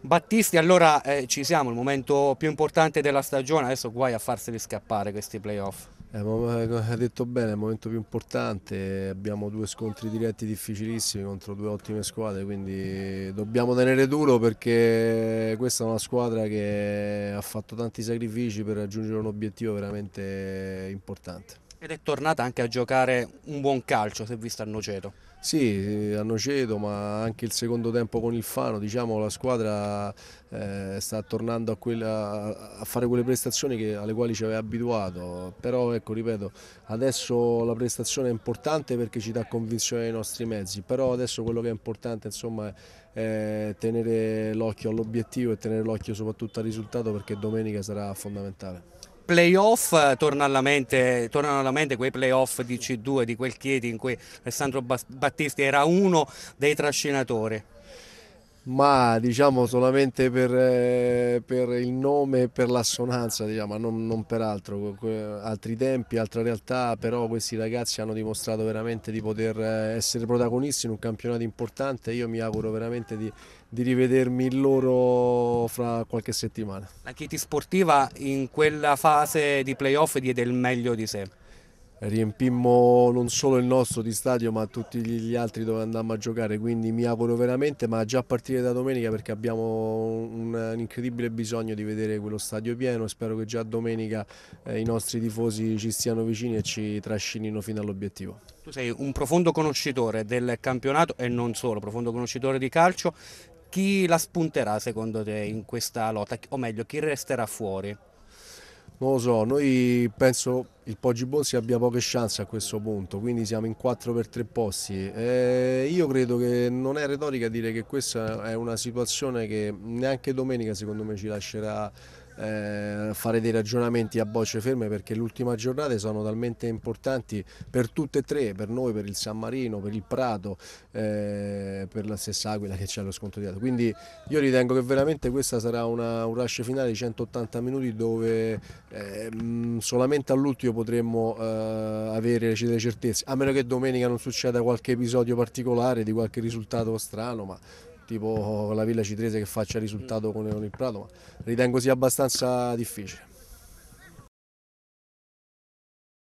Battisti, allora eh, ci siamo, il momento più importante della stagione, adesso guai a farseli scappare questi playoff. Eh, eh hai detto bene, è il momento più importante, abbiamo due scontri diretti difficilissimi contro due ottime squadre, quindi dobbiamo tenere duro perché questa è una squadra che ha fatto tanti sacrifici per raggiungere un obiettivo veramente importante. Ed è tornata anche a giocare un buon calcio, se vista a Noceto. Sì, eh, a Noceto, ma anche il secondo tempo con il Fano, diciamo la squadra eh, sta tornando a, quella, a, fare quelle prestazioni che, alle quali ci aveva abituato, però ecco, ripeto, adesso la prestazione è importante perché ci dà convinzione ai nostri mezzi, però adesso quello che è importante insomma, è tenere l'occhio all'obiettivo e tenere l'occhio soprattutto al risultato perché domenica sarà fondamentale playoff torna alla mente, tornano alla mente quei playoff di C2 di quel Chieti in cui Alessandro Battisti era uno dei trascinatori ma diciamo solamente per, eh, per il nome e per l'assonanza, diciamo, non, non per altro, altri tempi, altra realtà, però questi ragazzi hanno dimostrato veramente di poter eh, essere protagonisti in un campionato importante, io mi auguro veramente di, di rivedermi loro fra qualche settimana. La Chieti sportiva in quella fase di playoff diede il meglio di sé riempimmo non solo il nostro di stadio ma tutti gli altri dove andammo a giocare quindi mi auguro veramente ma già a partire da domenica perché abbiamo un, un incredibile bisogno di vedere quello stadio pieno spero che già domenica eh, i nostri tifosi ci stiano vicini e ci trascinino fino all'obiettivo Tu sei un profondo conoscitore del campionato e non solo, profondo conoscitore di calcio chi la spunterà secondo te in questa lotta o meglio chi resterà fuori? Non lo so, noi penso il Poggi Bonsi abbia poche chance a questo punto, quindi siamo in 4 per 3 posti. Eh, io credo che non è retorica dire che questa è una situazione che neanche domenica secondo me ci lascerà eh, fare dei ragionamenti a bocce ferme perché l'ultima giornata sono talmente importanti per tutte e tre, per noi, per il San Marino, per il Prato, eh, per la stessa Aquila che c'è allo scontro di Ato. Quindi io ritengo che veramente questa sarà una, un rush finale di 180 minuti dove eh, mm, solamente all'ultimo potremmo eh, avere delle certezze, a meno che domenica non succeda qualche episodio particolare di qualche risultato strano, ma tipo la Villa Citrese che faccia risultato con il Prato, ma ritengo sia abbastanza difficile.